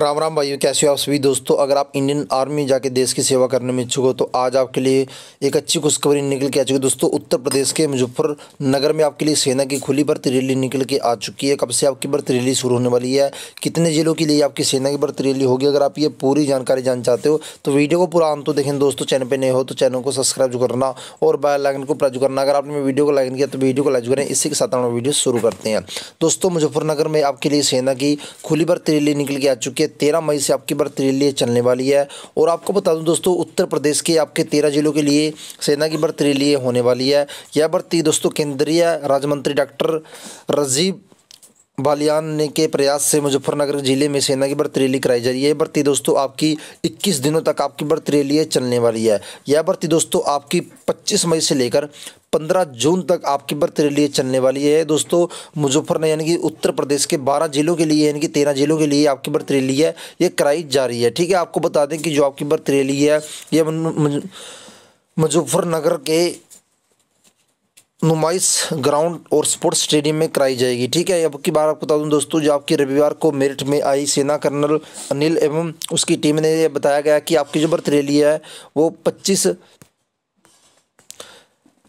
राम राम भाइयों कैसे हो आप सभी दोस्तों अगर आप इंडियन आर्मी जाके देश की सेवा करने में इच्छुक हो तो आज आपके लिए एक अच्छी खुशखबरी निकल के आ चुकी है दोस्तों उत्तर प्रदेश के मुजफ्फरनगर में आपके लिए सेना की खुली भर्ती रैली निकल के आ चुकी है कब से आपकी भर्ती रैली शुरू होने वाली है कितने जिलों के लिए आपकी सेना की भर्ती रैली होगी अगर आप ये पूरी जानकारी जान चाहते हो तो वीडियो को पूरा अंत तो देखें दोस्तों चैनल पर नहीं हो तो चैनल को सब्सक्राइब करना और लाइन को प्रेस करना अगर आपने वीडियो को लाइन किया तो वीडियो को लाइक करें इसी के साथ हम वीडियो शुरू करते हैं दोस्तों मुजफ्फरनगर में आपके लिए सेना की खुली भर्ती रैली निकल के आ चुकी है तेरह मई से आपकी भर्ती रैली चलने वाली है और आपको बता दूं दोस्तों उत्तर प्रदेश के आपके तेरह जिलों के लिए सेना की भर्ती रैली होने वाली है यह भर्ती दोस्तों केंद्रीय राज्य मंत्री डॉक्टर राजीव बालियान के प्रयास से मुजफ्फरनगर ज़िले में सेना की भर्ती रैली कराई जा रही है भर्ती दोस्तों आपकी 21 दिनों तक आपकी भर्ती रैली चलने वाली है यह भर्ती दोस्तों आपकी 25 मई से लेकर 15 जून तक आपकी भर्ती रैली चलने वाली है दोस्तों मुजफ्फरनगर यानी कि उत्तर प्रदेश के 12 जिलों के लिए यानी कि तेरह जिलों के लिए आपकी भर्ती रैली है ये कराई जा रही है ठीक है आपको बता दें कि जो आपकी भर्ती रैली है यह मुजफ्फरनगर के नुमाइश ग्राउंड और स्पोर्ट्स स्टेडियम में कराई जाएगी ठीक है अब की बार आपको बता दूं दोस्तों जो आपकी रविवार को मेरठ में आई सेना कर्नल अनिल एवं उसकी टीम ने यह बताया गया कि आपकी जो बर्थ रैली है वो 25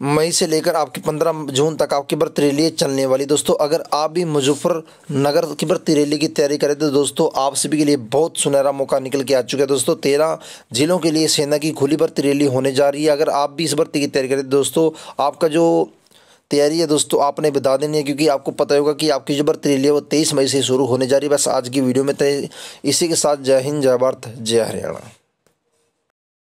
मई से लेकर आपकी पंद्रह जून तक आपकी बर्थ रैली चलने वाली दोस्तों अगर आप भी मुजफ्फरनगर की भर्ती रैली की तैयारी करें तो दोस्तों आप सभी के लिए बहुत सुनहरा मौका निकल के आ चुका है दोस्तों तेरह जिलों के लिए सेना की खुली बर्थ रैली होने जा रही है अगर आप भी इस भर्ती की तैयारी करें तो दोस्तों आपका जो तैयारी है दोस्तों आपने बता देनी है क्योंकि आपको पता होगा कि आपकी जो भर्ती रैली है वो तेईस मई से शुरू होने जा रही है बस आज की वीडियो में इसी के साथ जय हिंद जय भारत जय हरियाणा